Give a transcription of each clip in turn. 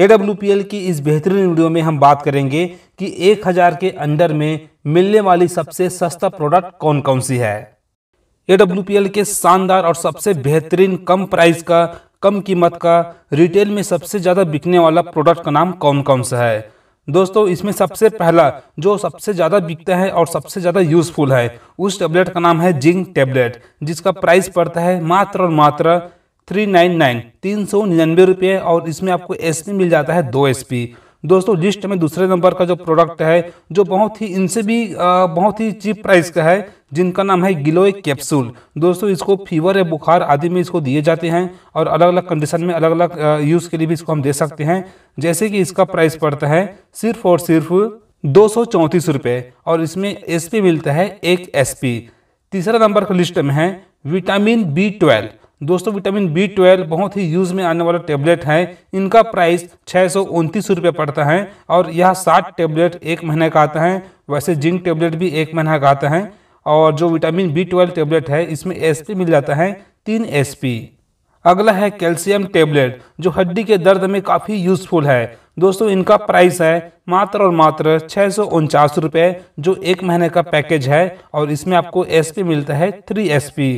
ए की इस बेहतरीन वीडियो में हम बात करेंगे कि 1000 के अंडर में मिलने वाली सबसे सस्ता प्रोडक्ट कौन कौन सी है ए के शानदार और सबसे बेहतरीन कम प्राइस का कम कीमत का रिटेल में सबसे ज़्यादा बिकने वाला प्रोडक्ट का नाम कौन कौन सा है दोस्तों इसमें सबसे पहला जो सबसे ज़्यादा बिकता है और सबसे ज़्यादा यूज़फुल है उस टैबलेट का नाम है जिंक टैबलेट जिसका प्राइस पड़ता है मात्र और मात्र थ्री नाइन नाइन तीन सौ निन्यानवे रुपये और इसमें आपको एसपी मिल जाता है दो एसपी दोस्तों लिस्ट में दूसरे नंबर का जो प्रोडक्ट है जो बहुत ही इनसे भी बहुत ही चीप प्राइस का है जिनका नाम है गिलोय कैप्सूल दोस्तों इसको फीवर या बुखार आदि में इसको दिए जाते हैं और अलग अलग कंडीशन में अलग अलग यूज़ के लिए भी इसको हम दे सकते हैं जैसे कि इसका प्राइस पड़ता है सिर्फ और सिर्फ दो सौ चौंतीस रुपये और इसमें पी मिलता है एक पी तीसरा नंबर का लिस्ट में है विटामिन बी ट्वेल्व दोस्तों विटामिन बी ट्वेल्व बहुत ही यूज में आने वाला टेबलेट है इनका प्राइस छः सौ उनतीस रुपये पड़ता है और यह सात टेबलेट एक महीने का आता है वैसे जिंक टेबलेट भी एक महीने का आता है और जो विटामिन बी ट्वेल्व टेबलेट है इसमें एस मिल जाता है तीन एस अगला है कैल्शियम टेबलेट जो हड्डी के दर्द में काफ़ी यूजफुल है दोस्तों इनका प्राइस है मात्र और मात्र छः सौ उनचास रुपये जो एक महीने का पैकेज है और इसमें आपको एसपी मिलता है थ्री एसपी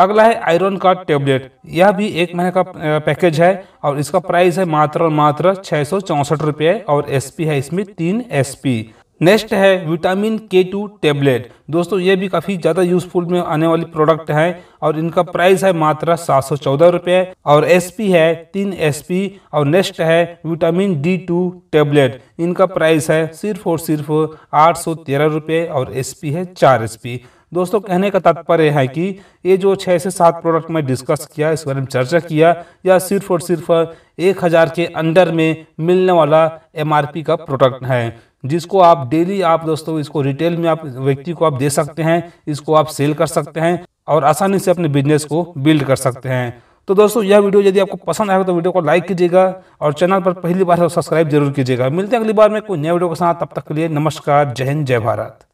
अगला है आयरन का टेबलेट यह भी एक महीने का पैकेज है और इसका प्राइस है मात्र और मात्र छः सौ चौंसठ रुपये और एसपी है इसमें तीन एसपी नेक्स्ट है विटामिन के टू टेबलेट दोस्तों ये भी काफ़ी ज़्यादा यूजफुल में आने वाली प्रोडक्ट है और इनका प्राइस है मात्र सात सौ चौदह रुपये और एसपी है तीन एसपी और नेक्स्ट है विटामिन डी टू टेबलेट इनका प्राइस है सिर्फ और सिर्फ आठ सौ तेरह रुपये और एसपी है चार एसपी दोस्तों कहने का तात्पर्य है कि ये जो छः से सात प्रोडक्ट मैं डिस्कस किया इस बारे में चर्चा किया यह सिर्फ और सिर्फ एक हज़ार के अंडर में मिलने वाला एमआरपी का प्रोडक्ट है जिसको आप डेली आप दोस्तों इसको रिटेल में आप व्यक्ति को आप दे सकते हैं इसको आप सेल कर सकते हैं और आसानी से अपने बिजनेस को बिल्ड कर सकते हैं तो दोस्तों यह वीडियो यदि आपको पसंद आएगा तो वीडियो को लाइक कीजिएगा और चैनल पर पहली बार सब्सक्राइब जरूर कीजिएगा मिलते हैं अगली बार में कोई नया वीडियो के साथ तब तक के लिए नमस्कार जय हिंद जय भारत